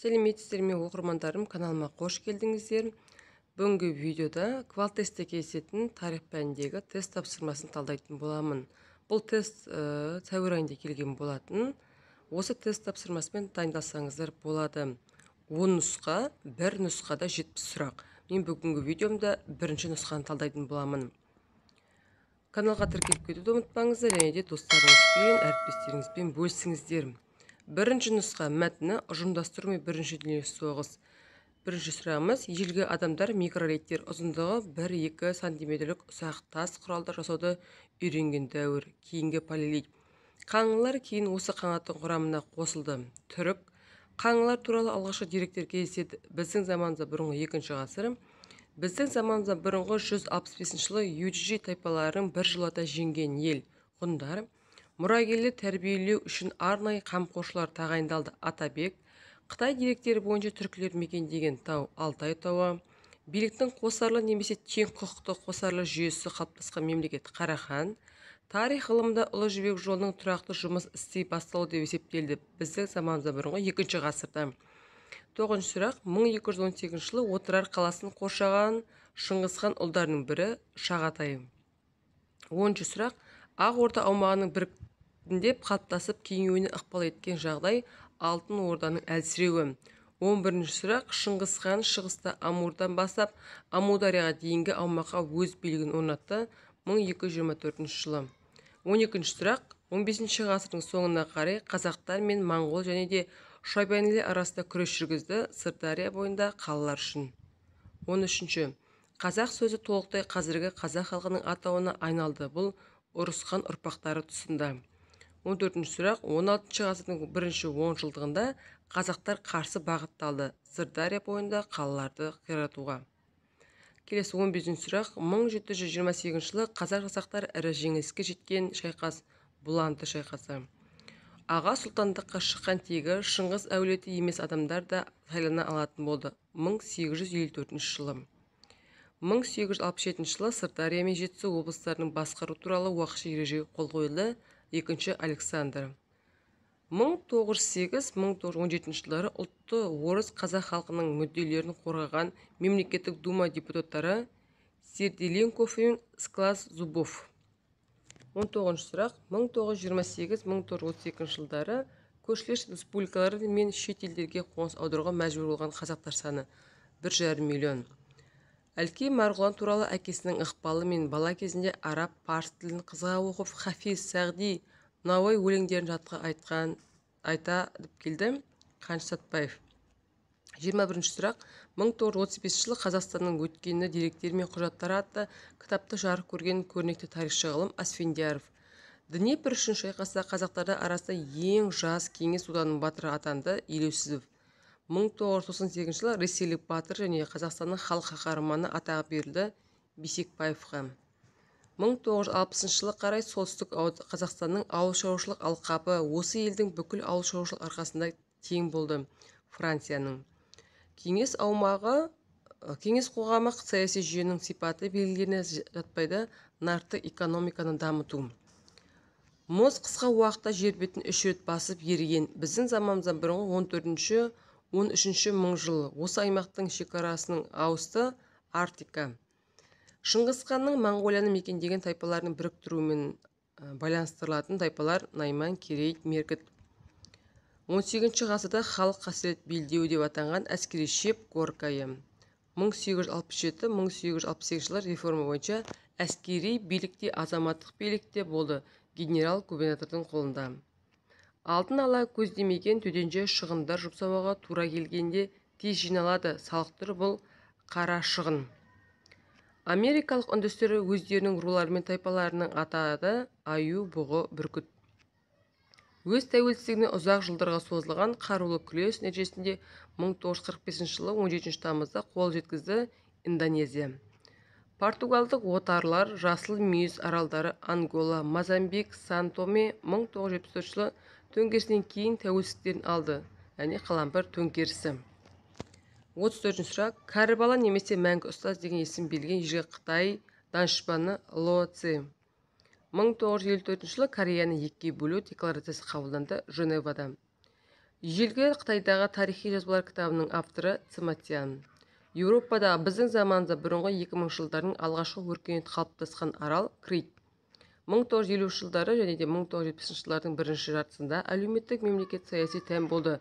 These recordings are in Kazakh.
сәлеметсіздер ме оқырмандарым каналыма қош келдіңіздер бүгінгі видеода тестте кездесетін тарих пәніндегі тест тапсырмасын талдайтын боламын бұл тест э, сәуір айында келген болатын осы тест тапсырмасымен дайындалсаңыздар болады он нұсқа бір нұсқада 70 сұрақ мен бүгінгі видеомда бірінші нұсқаны талдайтын боламын каналға тіркеліп кетуді ұмытпаңыздар және де достарыңызбен әріптестеріңізбен бөлісіңіздер бірінші нұсқа мәтіні ұжымдастыру мен бірінші дүниежүзілік соғыс бірінші сұрағымыз ежелгі адамдар микролиттер ұзындығы 1-2 сантиметрлік ұсақ тас құралдар жасауды үйренген дәуір кейінгі палеолит Қаңғылар кейін осы қанаттың құрамына қосылды түрік қаңғылар туралы алғашқы деректер кездеседі біздің заманымызда бұрынғы екінші ғасыр біздің заманымыздан бұрынғы 165 жылы юджи тайпаларын біржолата жеңген ел ғұндар мұрагерлер тәрбиелеу үшін арнайы қамқоршылар тағайындалды атабек қытай деректері бойынша түркілер мекендеген тау алтай тауы биліктің қосарлы немесе тең құқықты қосарлы жүйесі қалыптасқан мемлекет қарахан тарих ғылымында ұлы жібек жолының тұрақты жұмыс істей бастауы деп есептелді біздің заманымыздан бұрынғы екінші ғасырда тоғызыншы сұрақ сегізінші жылы отырар қаласын қоршаған шыңғысхан ұлдарының бірі шағатай оныншы сұрақ ақ орда аумағының бір біртіндеп қалыптасып кеңеюіне ықпал еткен жағдай алтын орданың әлсіреуі 11 бірінші сұрақ шыңғыс хан шығыста амурдан бастап амударияға дейінгі аумаққа өз билігін орнатты 1224 жылы он екінші сұрақ 15 ғасырдың соңына қарай қазақтар мен моңғол және де шайбанилер арасында күрес жүргізді сырдария бойында қалалар үшін 13 үшінші қазақ сөзі толықтай қазіргі қазақ халқының атауына айналды бұл ұрысқан ұрпақтары тұсында он төртінші сұрақ он алтыншы ғасырдың бірінші жылдығында қазақтар қарсы бағытталды сырдария бойында қалаларды қиратуға келесі он бесінші сұрақ 1728 жылы қазақ жасақтары ірі жеңіске жеткен шайқас бұланты шайқасы аға сұлтандыққа шыққан тегі шыңғыс әулеті емес адамдар да сайлана алатын болды 1854 жылы 1867 жылы сырдария мен жетісу облыстарының басқару туралы уақытша ереже қол қойылды екінші александр 1908-1917 жылдары ұлтты орыс қазақ халқының мүдделерін қорғаған мемлекеттік дума депутаттары серделенков пен склас зубов 19 сұрақ 1928-1932 жылдары көршілес республикалар мен шет елдерге қоныс аударуға мәжбүр болған қазақтар саны бір жарым миллион әлкей марғұлан туралы әкесінің ықпалы мен бала кезінде араб парс тілін қызыға оқып хафиз сағди науаи өлеңдерін жатқа айтқан айта келді қаныш сәтбаев жиырма бірінші сұрақ мың тоғыз жүз отыз бесінші жылы қазақстанның өткені деректер мен құжаттары атты кітапты жарық көрген көрнекті тарихшы ғылым асфендияров днепр үшін шайқаста қазақтарда арасында ең жас кеңес одағының батыры атанды елеусізов 1998 тоғыз жылы ресейлік батыр және қазақстанның халық қаһарманы атағы берілді бисекбаевқа мың тоғыз жылы қарай солтүстік қазақстанның ауыл шаруашылық алқабы осы елдің бүкіл ауыл шаруашылық арқасында тең болды францияның кеңес аумағы кеңес қоғамы саяси жүйенің сипаты белгілеріне жатпайды Нарты экономиканы дамыту мұз қысқа уақытта жербетін бетін үш рет басып еріген біздің заманымыздан бұрынғы он төртінші он үшінші жыл осы аймақтың шекарасының ауысты артика шыңғыс ханның моңғолияны мекендеген тайпаларын біріктіруімен байланыстырылатын тайпалар найман керей меркіт 18 ғасырда халық қасірет белдеуі деп атанған әскери шеп горкайы 1867-1868 жылы реформа бойынша әскери билікте азаматтық билікте болды генерал губернатордың қолында алдын ала көздемеген төтенше шығындар жұмсауға тура келгенде тез жиналады салықтыр бұл қара шығын америкалық үндістер өздерінің рулары мен тайпаларының атады аю бұғы бүркіт өз тәуелсіздігіне ұзақ жылдарға созылған қарулы күрес нәтижесінде 1945 жылы 17 тамызда қол жеткізді индонезия португалдық отарлар жасыл мүйіз аралдары ангола тоғыз Сантоме 1974 жылы төңкерістен кейін тәуелсіздіктерін алды яғни қалампыр төңкерісі отыз төртінші сұрақ бала немесе мәңгі ұстаз деген есім берілген ежелгі қытай данышпаны ло ци мың тоғыз жүз елу төртінші жылы кореяны екіге бөлу декларациясы қабылданды женевада ежелгі қытайдағы тарихи жазбалар кітабының авторы Циматиан. еуропада біздің заманымызда бұрынғы екі мыңыншы жылдардың алғашқы өркениет қалыптасқан арал крит мың тоғыз жүз елуінші жылдары және де мың тоғыз жылдардың бірінші жартысында әлеуметтік мемлекет саяси тән болды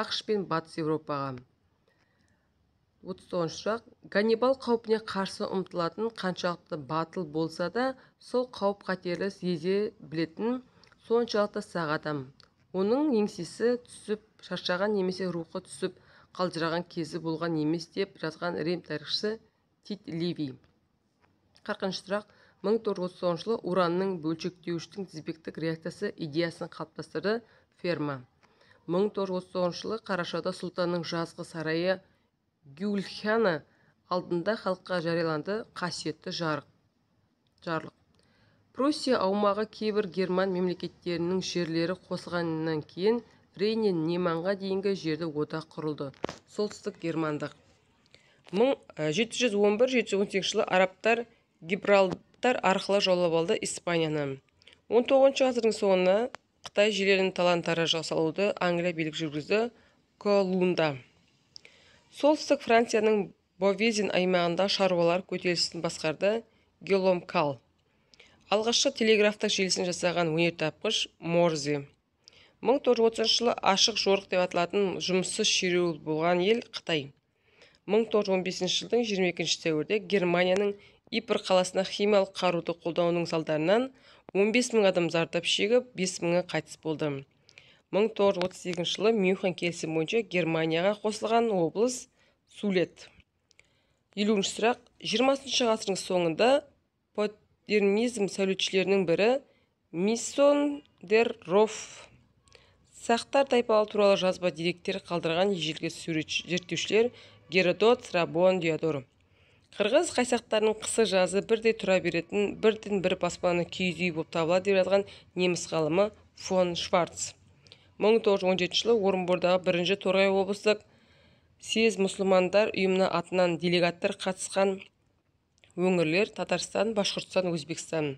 ақш пен батыс еуропаға отыз тоғызыншы сұрақ ганнибал қаупіне қарсы ұмтылатын қаншалықты батыл болса да сол қауіп қатерлі езе білетін соншалықты сақ адам оның еңсесі түсіп шаршаған немесе рухы түсіп қалжыраған кезі болған емес деп жазған рим тарихшысы тит ливий қырқыншы сұрақ мың тоғыз жылы уранның бөлшектеуіштің тізбектік реакциясы идеясын қалыптастырды ферма мың жылы қарашада сұлтанның жазғы сарайы гюльхана алдында халыққа жарияланды қасиетті жарық жарлық пруссия аумағы кейбір герман мемлекеттерінің жерлері қосылғаннан кейін рейнен неманға дейінгі жерді одақ құрылды солтүстік германдық 1711-1718 э, жылы арабтар гибралд бағыттар арқылы жолы болды испанияны 19 ғасырдың соңына қытай жерлерін талан жасалуды англия билік жүргізді колунда солтүстік францияның бовезин аймағында шаруалар көтерілісін басқарды гелом кал алғашқы телеграфтық желісін жасаған өнертапқыш Морзе 1930 жылы ашық жорық деп аталатын жұмыссыз шеру болған ел қытай 1915 жылдың 22 сәуірде германияның Ипр қаласына химиялық қаруды қолданудың салдарынан 15 мың адам зардап шегіп, 5 мыңы қайтыс болды. 1938 жылы Мюнхен келісімі бойынша Германияға қосылған облыс Сулет. Елуінші сұрақ, 20 ғасырдың соңында подернизм сәулетшілерінің бірі Миссон дер Роф сақтар тайпалы туралы жазба деректер қалдырған ежелгі сурет зерттеушілер Геродот, Рабон, қырғыз қайсақтарының қысы жазы бірдей тұра беретін бірден бір баспаны киіз үй болып табылады деп жазған неміс ғалымы фон шварц 1917 жылы орынбордағы бірінші торғай облыстық сез мұсылмандар ұйымына атынан делегаттар қатысқан өңірлер татарстан башқұртстан өзбекстан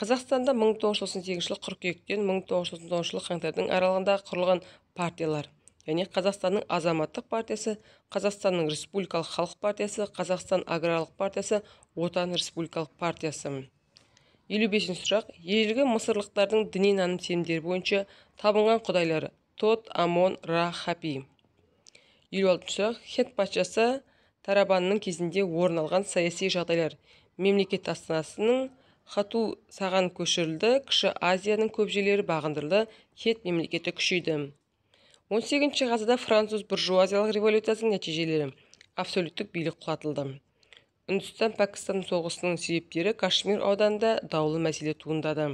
қазақстанда 1998 жылы қыркүйектен 1999 жылы қаңтардың аралығында құрылған партиялар және қазақстанның азаматтық партиясы қазақстанның республикалық халық партиясы қазақстан аграрлық партиясы отан республикалық партиясы елу бесінші сұрақ ежелгі мысырлықтардың діни наным сенімдері бойынша табынған құдайлары тот амон ра хапи елу алтыншы сұрақ хет патшасы тарабанның кезінде орын алған саяси жағдайлар мемлекет астанасының хату саған көшірілді кіші азияның көп жерлері бағындырылды хет мемлекеті күшейді 18-ші ғасырда француз буржуазиялық революциясының нәтижелері абсолюттік билік құлатылды үндістан пәкістан соғысының себептері кашмир ауданында даулы мәселе туындады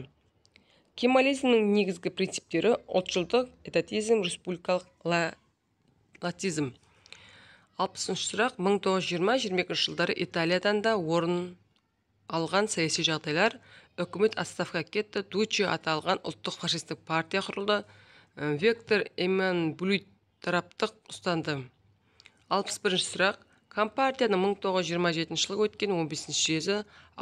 кемализмнің негізгі принциптері ұлтшылдық этатизм республикалық ла... латизм алпысыншы сұрақ 1920-22 жылдары италиядан да орын алған саяси жағдайлар үкімет отставка кетті дучи аталған ұлттық фашистік партия құрылды Э, вектор эмен блюд тараптық ұстанды алпыс бірінші сұрақ компартияның мың тоғыз жүз жиырма жетінші жылы өткен он бесінші жезі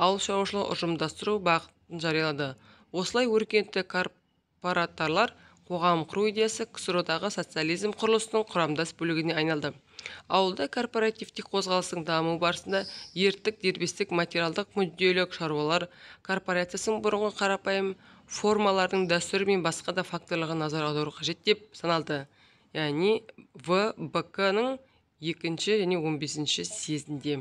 ауыл шаруашылығы ұжымдастыру бағытын жариялады осылай өркениетті корпоратарлар қоғам құру идеясы ксро социализм құрылысының құрамдас бөлігіне айналды ауылда корпоративтік қозғалыстың дамуы барысында ертік дербестік материалдық мүдделік шаруалар корпорациясының бұрынғы қарапайым формалардың дәстүрі мен басқа да факторларға назар аудару қажет деп саналды яғни вбк ның екінші және он бесінші съезінде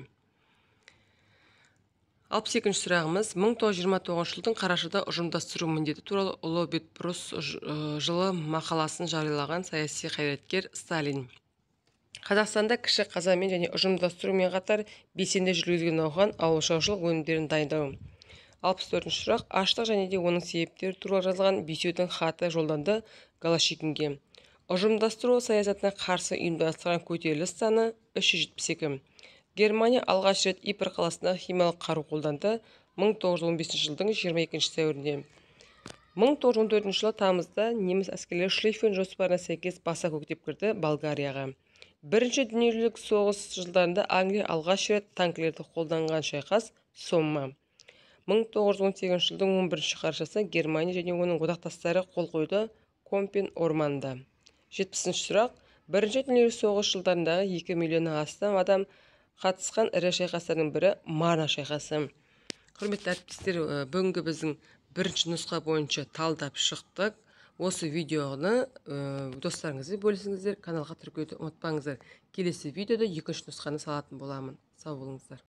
алпыс екінші сұрағымыз мың тоғыз жүз жиырма тоғызыншы жылдың қарашада ұжымдастыру міндеті туралы ұлы бетбұрыс жылы мақаласын жариялаған саяси қайраткер сталин қазақстанда кіші қазамен және ұжымдастырумен қатар белсенді жүргізген науқан ауыл шаруашылық өнімдерін дайындау 64 төртінші сұрақ аштық және де оның себептері туралы жазылған бесеудің хаты жолданды голощекинге ұжымдастыру саясатына қарсы ұйымдастырған көтеріліс саны үш жүз жетпіс екі германия алғаш рет ипр қаласында химиялық қару қолданды 1915 жылдың 22 сәуірінде 1914 жылы тамызда неміс әскерлері шлифен жоспарына сәйкес баса көктеп кірді болгарияға бірінші дүниежүзілік соғыс жылдарында англия алғаш рет танкілерді қолданған шайқас сомма 1918 жылдың 11 қарашасы германия және оның одақтастары қол қойды компен орманда. 70 сұрақ бірінші дүниежүзілік соғыс жылдарындағы екі миллионнан астам адам қатысқан ірі шайқастардың бірі марна шайқасы құрметті әріптестер бүгінгі біздің бірінші нұсқа бойынша талдап шықтық осы видеоны ә, достарыңызбен бөлісіңіздер каналға тіркеуді ұмытпаңыздар келесі видеода екінші нұсқаны салатын боламын сау болыңыздар